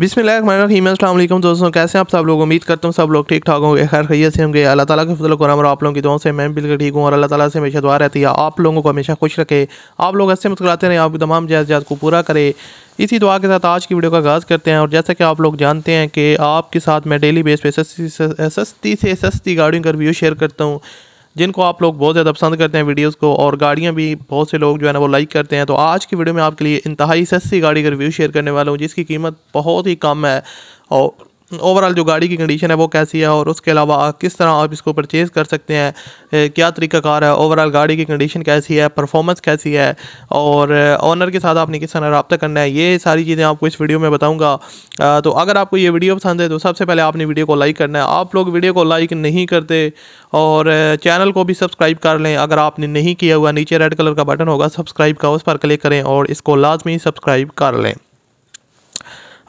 बिसमीम दोस्तों कैसे आप सब लोग उम्मीद करता हूँ सब लोग ठीक ठाक होंगे खैर खैर से होंगे अल्लाह ताला के फजल करम और आप लोगों की दुआओं से मैं बिल्कुल ठीक हूँ और अल्लाह ताला से हमेशा दुआ रहती है आप लोगों को हमेशा खुश रखे आप लोग ऐसे मुस्कुराते रहें आपकी तमाम जायजात को पूरा करें इसी दुआ के साथ आज की वीडियो का आगाज़ करते हैं और जैसा कि आप लोग जानते हैं कि आपके साथ मैं डेली बेस पर सस्ती से सस्ती गाड़ियों का रिव्यू शेयर करता हूँ जिनको आप लोग बहुत ज़्यादा पसंद करते हैं वीडियोस को और गाड़ियाँ भी बहुत से लोग जो है ना वो लाइक करते हैं तो आज की वीडियो में आपके लिए इंतहाई सस्ती गाड़ी का रिव्यू शेयर करने वाला हूँ जिसकी कीमत बहुत ही कम है और ओवरऑल जो गाड़ी की कंडीशन है वो कैसी है और उसके अलावा किस तरह आप इसको परचेज़ कर सकते हैं क्या तरीकाकार है ओवरऑल गाड़ी की कंडीशन कैसी है परफॉर्मेंस कैसी है और ऑनर के साथ आपने किस तरह रबता करना है ये सारी चीज़ें आपको इस वीडियो में बताऊँगा तो अगर आपको ये वीडियो पसंद है तो सबसे पहले आपने वीडियो को लाइक करना है आप लोग वीडियो को लाइक नहीं करते और चैनल को भी सब्सक्राइब कर लें अगर आपने नहीं किया हुआ नीचे रेड कलर का बटन होगा सब्सक्राइब का उस पर क्लिक करें और इसको लाजमी सब्सक्राइब कर लें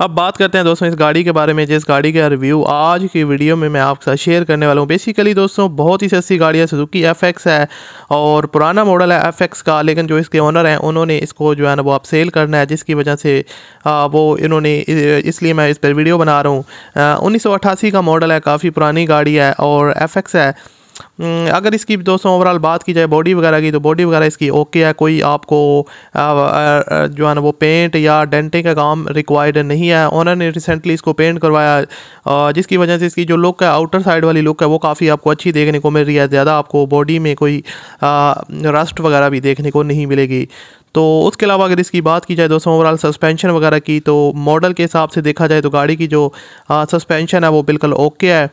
अब बात करते हैं दोस्तों इस गाड़ी के बारे में जिस गाड़ी का रिव्यू आज की वीडियो में मैं आपके साथ शेयर करने वाला हूँ बेसिकली दोस्तों बहुत ही सस्ती गाड़ी है सुजुकी एफ है और पुराना मॉडल है एफ का लेकिन जो इसके ओनर हैं उन्होंने इसको जो है ना वो आप सेल करना है जिसकी वजह से वो इन्होंने इसलिए मैं इस पर वीडियो बना रहा हूँ उन्नीस का मॉडल है काफ़ी पुरानी गाड़ी है और एफ है हम्म, अगर इसकी दोस्तों ओवरऑल बात की जाए बॉडी वगैरह की तो बॉडी वगैरह इसकी ओके है कोई आपको जो है ना वो पेंट या डेंटिंग का काम रिक्वायर्ड नहीं है ने रिसेंटली इसको पेंट करवाया जिसकी वजह से इसकी जो लुक है आउटर साइड वाली लुक है वो काफ़ी आपको अच्छी देखने को मिल रही है ज़्यादा आपको बॉडी में कोई रस्ट वगैरह भी देखने को नहीं मिलेगी तो उसके अलावा अगर इसकी बात की जाए दोस्तों ओवरऑल सस्पेंशन वगैरह की तो मॉडल के हिसाब से देखा जाए तो गाड़ी की जो सस्पेंशन है वो बिल्कुल ओके है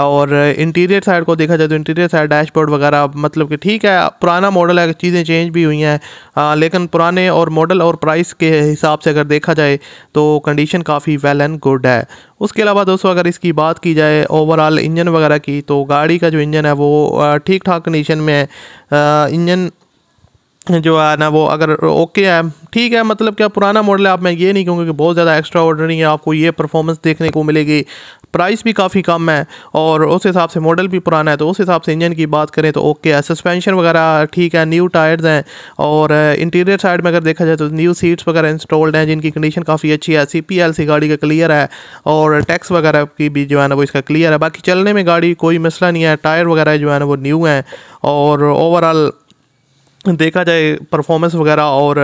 और इंटीरियर साइड को देखा जाए तो इंटीरियर साइड डैशबोर्ड वगैरह मतलब कि ठीक है पुराना मॉडल है चीज़ें चेंज भी हुई हैं लेकिन पुराने और मॉडल और प्राइस के हिसाब से अगर देखा जाए तो कंडीशन काफ़ी वेल एंड गुड है उसके अलावा दोस्तों अगर इसकी बात की जाए ओवरऑल इंजन वगैरह की तो गाड़ी का जो इंजन है वो ठीक ठाक कंडीशन में है इंजन जो है ना वो अगर ओके है ठीक है मतलब क्या पुराना मॉडल है आप मैं ये नहीं कहूँगा कि बहुत ज़्यादा एक्स्ट्रा ऑर्डरिंग है आपको ये परफॉर्मेंस देखने को मिलेगी प्राइस भी काफ़ी कम है और उस हिसाब से मॉडल भी पुराना है तो उस हिसाब से इंजन की बात करें तो ओके है सस्पेंशन वगैरह ठीक है न्यू टायर्स हैं और इंटीरियर साइड में अगर देखा जाए तो न्यू सीट्स वगैरह इंस्टॉल्ड हैं जिनकी कंडीशन काफ़ी अच्छी है सी पी एल सी गाड़ी का क्लियर है और टैक्स वगैरह की भी जो है ना वो इसका क्लियर है बाकी चलने में गाड़ी कोई मसला नहीं है टायर वगैरह जो है ना वो न्यू हैं और ओवरऑल देखा जाए परफॉर्मेंस वगैरह और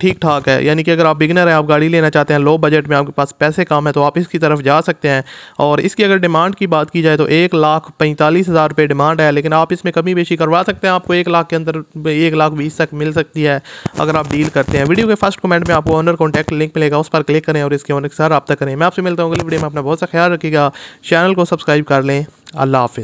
ठीक ठाक है यानी कि अगर आप बिगनर हैं आप गाड़ी लेना चाहते हैं लो बजट में आपके पास पैसे कम है तो आप इसकी तरफ जा सकते हैं और इसकी अगर डिमांड की बात की जाए तो एक लाख पैंतालीस हज़ार रुपये डिमांड है लेकिन आप इसमें कमी बेशी करवा सकते हैं आपको एक लाख के अंदर एक लाख बीस तक मिल सकती है अगर आप डील करते हैं वीडियो के फर्स्ट कमेंट में आपको ऑनर कॉन्टैक्ट लिंक मिलेगा उस पर क्लिक करें और इसके ऑनर के साथ रब्ता करें मैं आपसे मिलता हूँ अगली वीडियो में अपना बहुत सा ख्याल रखिएगा चैनल को सब्सक्राइब कर लें अल्लाह हाफ़